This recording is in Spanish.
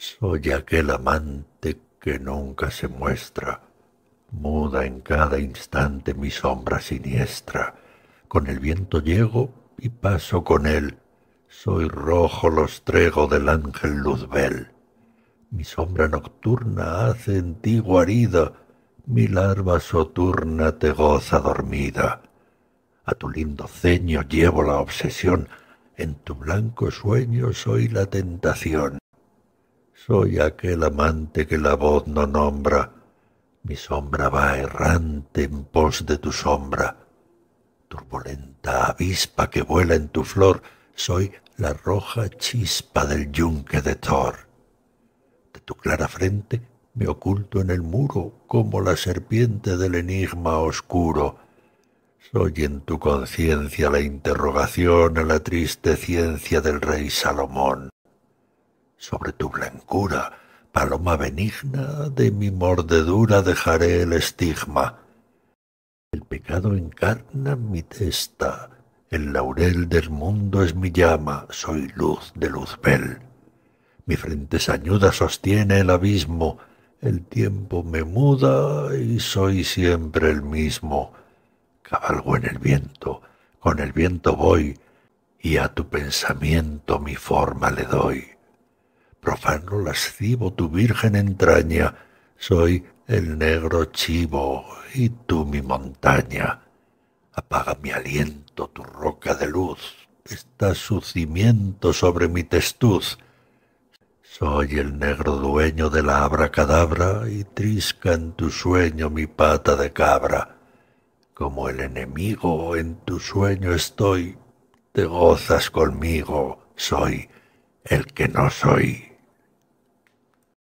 Soy aquel amante que nunca se muestra, muda en cada instante mi sombra siniestra. Con el viento llego y paso con él. Soy rojo los trego del ángel Luzbel. Mi sombra nocturna hace en ti guarida, mi larva soturna te goza dormida. A tu lindo ceño llevo la obsesión, en tu blanco sueño soy la tentación. Soy aquel amante que la voz no nombra. Mi sombra va errante en pos de tu sombra. Turbulenta avispa que vuela en tu flor, soy la roja chispa del yunque de Thor. De tu clara frente me oculto en el muro como la serpiente del enigma oscuro. Soy en tu conciencia la interrogación a la triste ciencia del rey Salomón sobre tu blancura, paloma benigna, de mi mordedura dejaré el estigma. El pecado encarna mi testa, el laurel del mundo es mi llama, soy luz de luzbel. Mi frente sañuda sostiene el abismo, el tiempo me muda y soy siempre el mismo. Cabalgo en el viento, con el viento voy, y a tu pensamiento mi forma le doy profano lascivo tu virgen entraña, soy el negro chivo y tú mi montaña. Apaga mi aliento tu roca de luz, está su cimiento sobre mi testuz. Soy el negro dueño de la abracadabra y trisca en tu sueño mi pata de cabra. Como el enemigo en tu sueño estoy, te gozas conmigo, soy el que no soy.